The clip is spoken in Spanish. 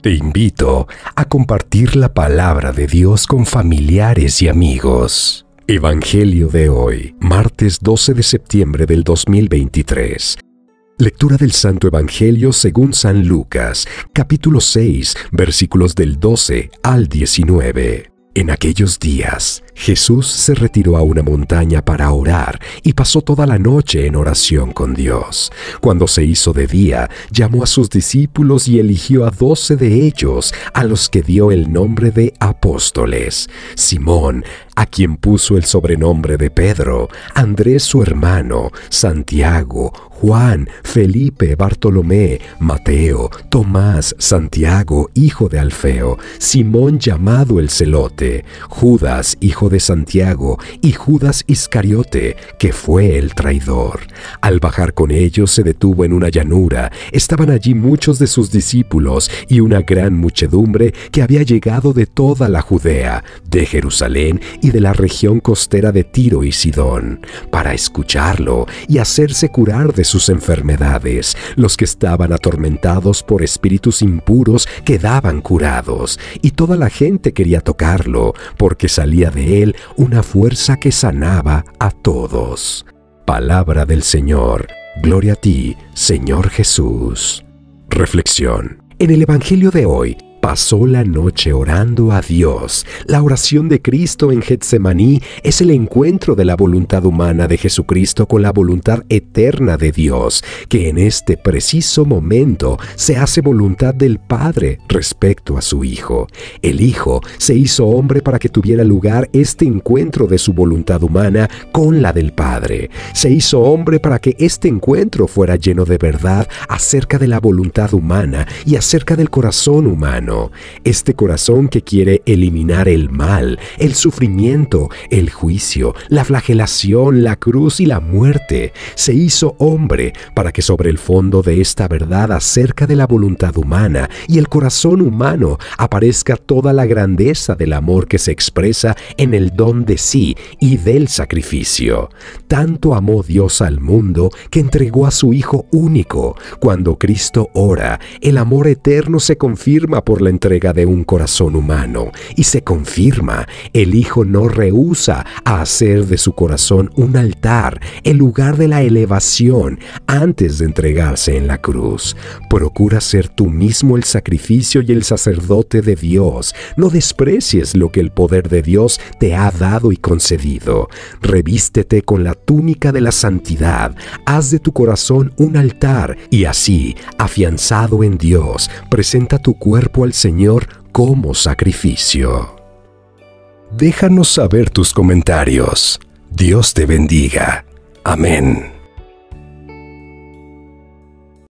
Te invito a compartir la palabra de Dios con familiares y amigos. Evangelio de hoy, martes 12 de septiembre del 2023. Lectura del Santo Evangelio según San Lucas, capítulo 6, versículos del 12 al 19. En aquellos días, Jesús se retiró a una montaña para orar y pasó toda la noche en oración con Dios. Cuando se hizo de día, llamó a sus discípulos y eligió a doce de ellos, a los que dio el nombre de apóstoles. Simón, a quien puso el sobrenombre de Pedro, Andrés su hermano, Santiago, Juan, Felipe, Bartolomé, Mateo, Tomás, Santiago, hijo de Alfeo, Simón llamado el celote, Judas, hijo de Santiago, y Judas Iscariote, que fue el traidor. Al bajar con ellos se detuvo en una llanura, estaban allí muchos de sus discípulos y una gran muchedumbre que había llegado de toda la Judea, de Jerusalén y de la región costera de Tiro y Sidón, para escucharlo y hacerse curar de sus enfermedades, los que estaban atormentados por espíritus impuros quedaban curados, y toda la gente quería tocarlo, porque salía de él una fuerza que sanaba a todos. Palabra del Señor, gloria a ti, Señor Jesús. Reflexión. En el Evangelio de hoy, Pasó la noche orando a Dios. La oración de Cristo en Getsemaní es el encuentro de la voluntad humana de Jesucristo con la voluntad eterna de Dios, que en este preciso momento se hace voluntad del Padre respecto a su Hijo. El Hijo se hizo hombre para que tuviera lugar este encuentro de su voluntad humana con la del Padre. Se hizo hombre para que este encuentro fuera lleno de verdad acerca de la voluntad humana y acerca del corazón humano este corazón que quiere eliminar el mal, el sufrimiento, el juicio, la flagelación, la cruz y la muerte, se hizo hombre para que sobre el fondo de esta verdad acerca de la voluntad humana y el corazón humano aparezca toda la grandeza del amor que se expresa en el don de sí y del sacrificio. Tanto amó Dios al mundo que entregó a su Hijo único. Cuando Cristo ora, el amor eterno se confirma por la entrega de un corazón humano y se confirma, el Hijo no rehúsa a hacer de su corazón un altar, el lugar de la elevación, antes de entregarse en la cruz. Procura ser tú mismo el sacrificio y el sacerdote de Dios. No desprecies lo que el poder de Dios te ha dado y concedido. Revístete con la túnica de la santidad. Haz de tu corazón un altar y así, afianzado en Dios, presenta tu cuerpo al Señor como sacrificio. Déjanos saber tus comentarios. Dios te bendiga. Amén.